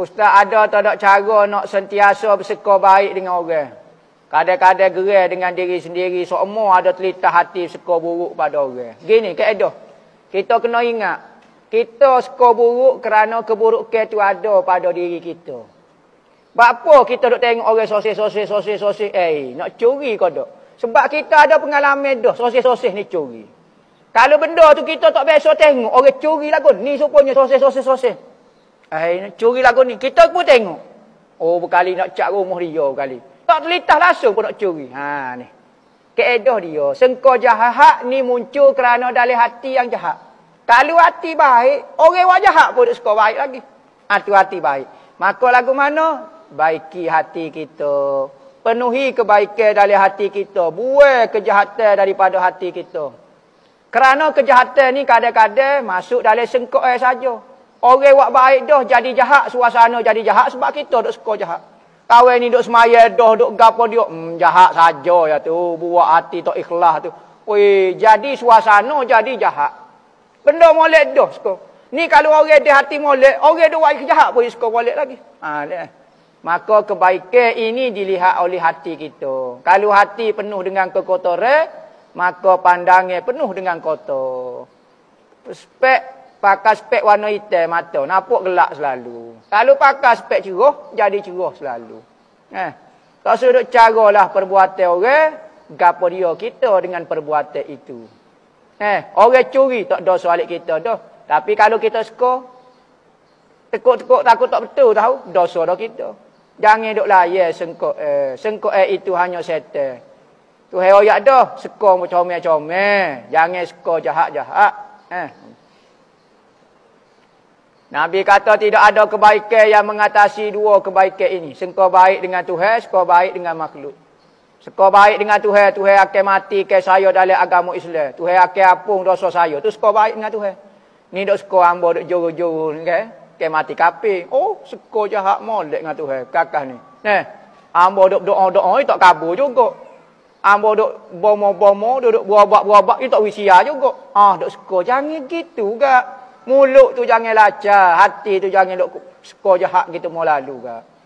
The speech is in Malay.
Ustaz ada tak ada cara nak sentiasa bersekor baik dengan orang? Kadang-kadang gerai dengan diri sendiri. Semua ada telita hati bersekor buruk pada orang. Gini, keedah. Kita kena ingat. Kita sekor buruk kerana keburukan itu ada pada diri kita. Bapa kita duk tengok orang sosis, sosis, sosis, sosis. Eh, nak curi kau tak? Sebab kita ada pengalaman dah. Sosis, sosis ni curi. Kalau benda tu kita tak biasa tengok. Orang curi lagu ni. Ni supanya sosis, sosis, sosis. Eh, curi lagu ni. Kita pun tengok. Oh, berkali nak cak rumah dia berkali. Tak terlitah langsung pun nak curi. Ha, ni. Keedah dia. Sengkau jahat ni muncul kerana dari hati yang jahat. Kalau hati baik, orang yang jahat pun suka baik lagi. Hati hati baik. Maka lagu mana? Baiki hati kita. Penuhi kebaikan dari hati kita. Buat kejahatan daripada hati kita. Kerana kejahatan ni kadang-kadang masuk dalam sengkok air saja. Orang buat baik dah jadi jahat, suasana jadi jahat sebab kita duk suka jahat. Kawan ni duk semaya dah, duk gapo dia, hmm, jahat saja ya tu, buat hati tak ikhlas tu. Oi, jadi suasana jadi jahat. Benda molek dah suka. Ni kalau orang di hati molek, orang duk buat kejahat pun suka molek lagi. Ha, dia. Eh. Maka kebaikan ini dilihat oleh hati kita. Kalau hati penuh dengan kekotoran, maka pandangnya penuh dengan kotor. Spek pakai spek warna hitam mata, nampak gelak selalu. Kalau pakai spek ceroh, jadi ceroh selalu. Eh. Tak sudut caralah perbuatan orang, gapo dia kita dengan perbuatan itu. Eh, orang curi tak ada soal kita dah. Tapi kalau kita skor, tekuk-tekuk takut tak betul tahu, dosa dah kita. Jangan duk layar sengkok eh. Sengkok eh itu hanya setel. Tu hai ayat dah, suka macam-macam-macam. Jangan suka jahat-jahat. Eh. Nabi kata tidak ada kebaikan yang mengatasi dua kebaikan ini. Suka baik dengan Tuhan, suka baik dengan makhluk. Suka baik dengan Tuhan, Tuhan akan mati ke saya dalam agama Islam. Tuhan akan apung dosa saya. Tu suka baik dengan Tuhan. Ni dok suka hamba dok juru-juru ni Ke kan? mati kapi. Oh, suka jahat molek dengan Tuhan. Kakak ni. Nah, eh, hamba dok doa-doa tak kabur juga. Ambo ah, duk bomo-bomo, duduk berabak-berabak, itu tak wisia juga. Ah, duk suka. Jangan gitu gak. Mulut tu jangan lacah. Hati tu jangan duk suka jahat gitu mau lalu gak.